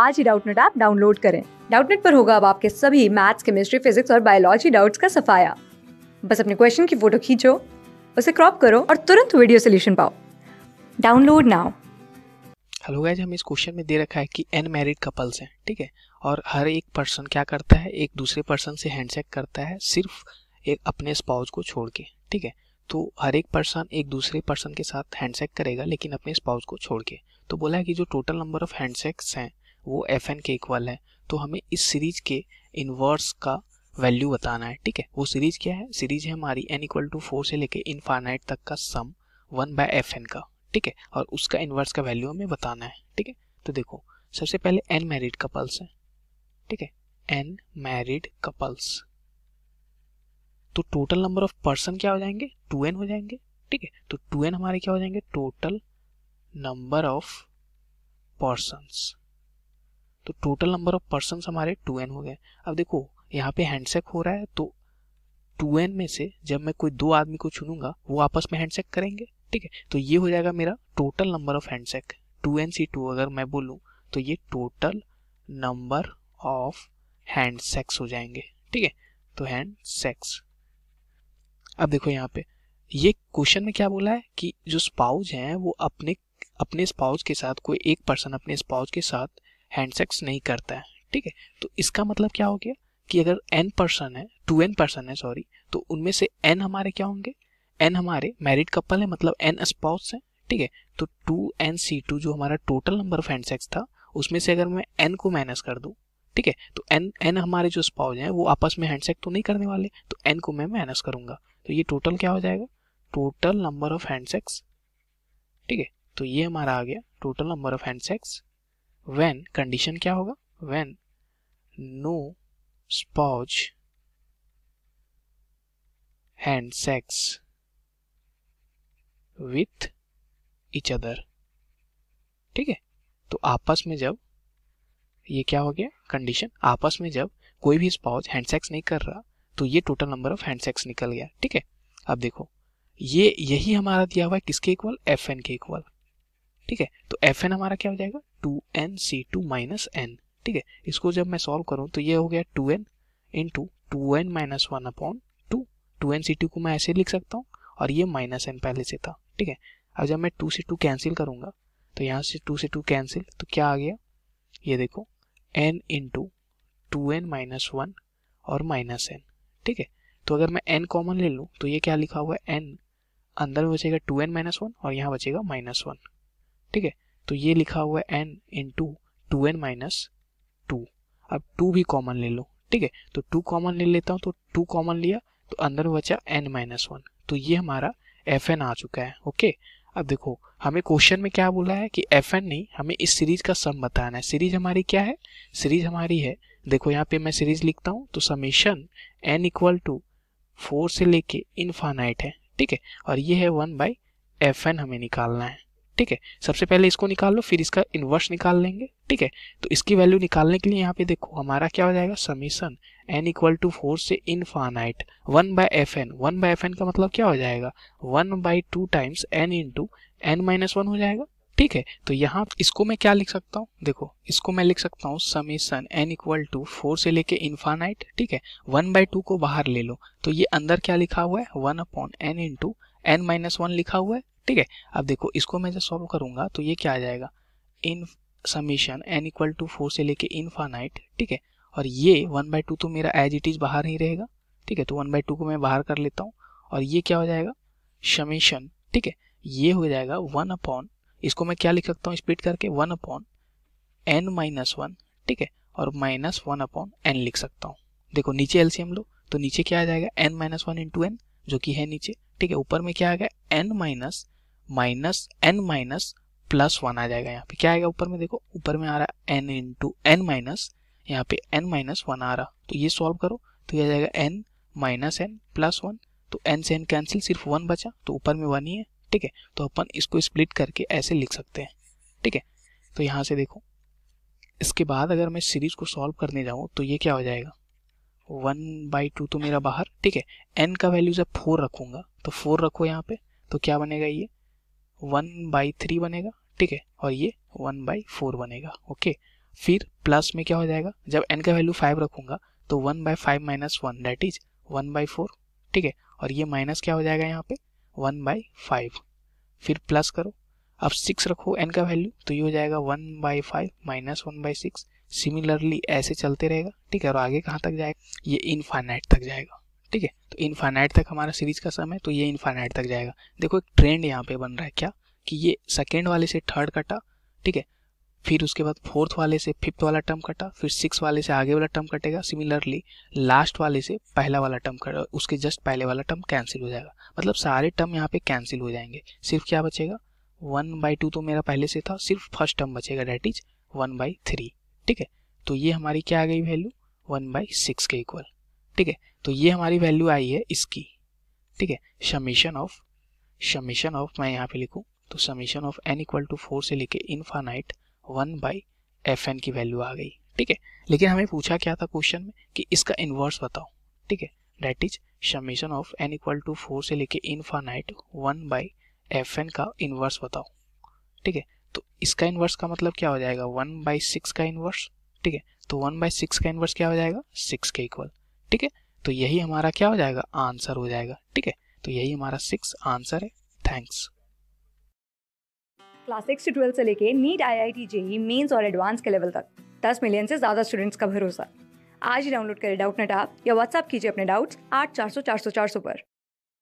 आज ही Doubtnut app download करें डाउटनेट पर होगा अब आपके सभी मैथ्स केमिस्ट्री फिजिक्स और बायोलॉजी डाउट्स का सफाया बस अपने क्वेश्चन की फोटो खींचो उसे क्रॉप करो और तुरंत वीडियो सोल्यूशन पाओ डाउनलोड नाउ हेलो गाइज हम इस क्वेश्चन में दे रखा है कि एन मैरिड कपल्स हैं ठीक है और हर एक पर्सन क्या करता है एक दूसरे पर्सन से हैंडशेक करता है सिर्फ एक अपने स्पाउस को छोड़ के ठीक है तो हर एक पर्सन एक दूसरे पर्सन के साथ हैंडशेक करेगा लेकिन अपने स्पाउस को छोड़ के तो बोला है कि जो टोटल नंबर ऑफ हैंडशेक्स हैं वो एफ एन के इक्वल है तो हमें इस सीरीज के इनवर्स का वैल्यू बताना है ठीक है वो सीरीज क्या है सीरीज है हमारी एन इक्वल टू फोर से लेके इनफाइनाइट तक का sum one by F N का ठीक है और उसका इनवर्स का वैल्यू हमें बताना है ठीक है तो देखो सबसे पहले एन मैरिड कपल्स है ठीक है एन मैरिड कपल्स तो टोटल नंबर ऑफ पर्सन क्या हो जाएंगे टू एन हो जाएंगे ठीक है तो टू एन हमारे क्या हो जाएंगे टोटल नंबर ऑफ पर्सन तो टोटल नंबर ऑफ पर्सन हमारे टू एन हो गए अब देखो यहाँ पे हैंडसेक हो रहा है तो टू एन में से जब मैं कोई दो आदमी को चुनूंगा वो आपस में हैंडसेक करेंगे ठीक है तो ये हो जाएगा मेरा total number of handshake two n C two अगर मैं बोलूँ तो ये टोटल नंबर ऑफ हैंडसेक्स हो जाएंगे ठीक है तो हैंड सेक्स अब देखो यहाँ पे ये क्वेश्चन में क्या बोला है कि जो स्पाउज हैं वो अपने अपने स्पाउज के साथ कोई एक पर्सन अपने स्पाउज के साथ हैंडसेक्स नहीं करता है ठीक है तो इसका मतलब क्या हो गया कि अगर एन पर्सन है टू एन पर्सन है सॉरी तो उनमें से एन हमारे क्या होंगे एन हमारे मैरिड कपल है मतलब एन स्पाउस है ठीक है तो टू एन सी टू जो हमारा टोटल नंबर ऑफ हैंडसेक्स था उसमें से अगर मैं एन को माइनस कर दूँ ठीक है तो एन एन हमारे जो स्पाउस हैं वो आपस में हैंडसेक तो नहीं करने वाले तो एन को मैं माइनस करूंगा तो ये टोटल क्या हो जाएगा टोटल नंबर ऑफ हैंडसेक्स ठीक है तो ये हमारा आ गया total number of handshakes when condition क्या होगा when no spouse and shakes with each other ठीक है तो आपस में जब ये क्या हो गया कंडीशन आपस में जब कोई भी स्पाउस हैंडसेक्स नहीं कर रहा तो ये टोटल नंबर ऑफ हैंडसेक्स निकल गया ठीक है अब देखो ये यही हमारा दिया हुआ है किसके इक्वल एफ एन के इक्वल ठीक है तो एफ एन हमारा क्या हो जाएगा two n C two minus n ठीक है इसको जब मैं सॉल्व करूँ तो ये हो गया two n into two n minus one upon two two n C two को मैं ऐसे लिख सकता हूँ और ये माइनस एन पहले से था ठीक है अब जब मैं टू से टू कैंसिल करूंगा तो यहाँ से टू से टू कैंसिल तो क्या आ गया ये देखो n into two n minus one और माइनस एन ठीक है तो अगर मैं एन कॉमन ले लूँ तो ये क्या लिखा हुआ है एन अंदर में बचेगा टू एन माइनस वन और यहाँ बचेगा माइनस वन ठीक है तो ये लिखा हुआ है n into two n minus two अब टू भी कॉमन ले लो ठीक है तो टू कॉमन ले लेता हूँ तो टू कॉमन लिया तो अंदर बचा एन माइनस वन तो ये हमारा एफ एन आ चुका है ओके अब देखो हमें क्वेश्चन में क्या बोला है कि एफ एन नहीं हमें इस सीरीज का सम बताना है सीरीज हमारी क्या है सीरीज हमारी है देखो यहाँ पे मैं सीरीज लिखता हूँ तो summation n equal to four से लेके इनफानाइट है ठीक है और ये है वन बाई एफ एन हमें निकालना है ठीक है सबसे पहले इसको निकाल लो फिर इसका इन्वर्स निकाल लेंगे ठीक है तो इसकी वैल्यू निकालने के लिए यहाँ पे देखो हमारा क्या हो जाएगा summation n equal to four से infinite one by F n one by F N का मतलब क्या हो जाएगा one by two times n into n minus one हो जाएगा ठीक है तो यहाँ इसको मैं क्या लिख सकता हूँ देखो इसको मैं लिख सकता हूँ summation n equal to four से लेके इन्फानाइट ठीक है वन बाई टू को बाहर ले लो तो ये अंदर क्या लिखा हुआ है one upon n into n minus one लिखा हुआ है ठीक है अब देखो इसको मैं जब सॉल्व करूंगा तो ये क्या आ जाएगा in summation n equal to four से लेके इनफानाइट ठीक है और ये वन बाई टू तो मेरा एज इट इज़ बाहर ही रहेगा ठीक है तो वन बाई टू को मैं बाहर कर लेता हूँ और ये क्या हो जाएगा समीशन ठीक है ये हो जाएगा वन अपॉन इसको मैं क्या लिख सकता हूँ स्पीड करके one upon n minus one ठीक है और माइनस वन अपॉन एन लिख सकता हूँ देखो नीचे एलसीएम लो तो नीचे क्या आ जाएगा n minus one into n जो कि है नीचे ठीक है ऊपर में क्या आ गया n minus minus n minus plus one आ जाएगा यहाँ पे क्या आएगा ऊपर में देखो ऊपर में आ रहा है एन इंटू एन माइनस यहाँ पे एन माइनस वन आ रहा तो ये सॉल्व करो तो यह आ जाएगा n minus n plus one तो एन से एन कैंसिल सिर्फ वन बचा तो ऊपर में वन ही है ठीक है तो अपन इसको स्प्लिट करके ऐसे लिख सकते हैं ठीक है तो यहाँ से देखो इसके बाद अगर मैं सीरीज को सॉल्व करने जाऊँ तो ये क्या हो जाएगा वन बाई टू तो मेरा बाहर ठीक है एन का वैल्यू जब फोर रखूंगा तो फोर रखो यहाँ पे तो क्या बनेगा ये वन बाई थ्री बनेगा ठीक है और ये वन बाई फोर बनेगा ओके फिर प्लस में क्या हो जाएगा जब एन का वैल्यू फाइव रखूंगा तो one by five minus one that is one by four ठीक है और ये माइनस क्या हो जाएगा यहाँ पे वन बाई फाइव फिर प्लस करो अब सिक्स रखो एन का वैल्यू तो ये हो जाएगा one by five minus one by six similarly ऐसे चलते रहेगा ठीक है और आगे कहाँ तक जाएगा ये इनफाइनाइट तक जाएगा ठीक है तो इन्फाइनाइट तक हमारा सीरीज का सम है तो ये इन्फाइनाइट तक जाएगा देखो एक ट्रेंड यहाँ पे बन रहा है क्या कि ये सेकेंड वाले से थर्ड कटा ठीक है फिर उसके बाद फोर्थ वाले से फिफ्थ वाला टर्म कटा फिर सिक्स वाले से आगे वाला टर्म कटेगा सिमिलरली लास्ट वाले से पहला वाला टर्म कटा उसके जस्ट पहले वाला टर्म कैंसिल हो जाएगा मतलब सारे टर्म यहाँ पे कैंसिल हो जाएंगे सिर्फ क्या बचेगा वन बाई टू तो मेरा पहले से था सिर्फ फर्स्ट टर्म बचेगा that is one by three ठीक है तो ये हमारी क्या आ गई वैल्यू वन बाई सिक्स के इक्वल ठीक है तो ये हमारी वैल्यू आई है इसकी ठीक है समीशन ऑफ समीशन ऑफ मैं यहाँ पे लिखूँ तो summation of n equal to four से लेके infinite one by f n की वैल्यू आ गई ठीक है लेकिन हमें पूछा क्या था क्वेश्चन में कि इसका इन्वर्स बताओ ठीक है that is summation of n equal to four से लेके infinite one by f N का इन्वर्स बताओ ठीक है तो इसका इन्वर्स का मतलब क्या हो जाएगा वन बाई सिक्स का इन्वर्स ठीक है तो वन बाई सिक्स का इन्वर्स क्या हो जाएगा सिक्स के इक्वल ठीक है तो यही हमारा क्या हो जाएगा आंसर हो जाएगा ठीक है तो यही हमारा सिक्स आंसर है थैंक्स क्लास सिक्स से ट्वेल्थ से लेके NEET I I T JEE mains और एडवांस के लेवल तक दस मिलियन से ज़्यादा स्टूडेंट्स का भरोसा आज ही डाउनलोड करें डाउट नेट आप या व्हाट्सअप कीजिए अपने डाउट्स आठ चार सौ चार सौ चार सौ पर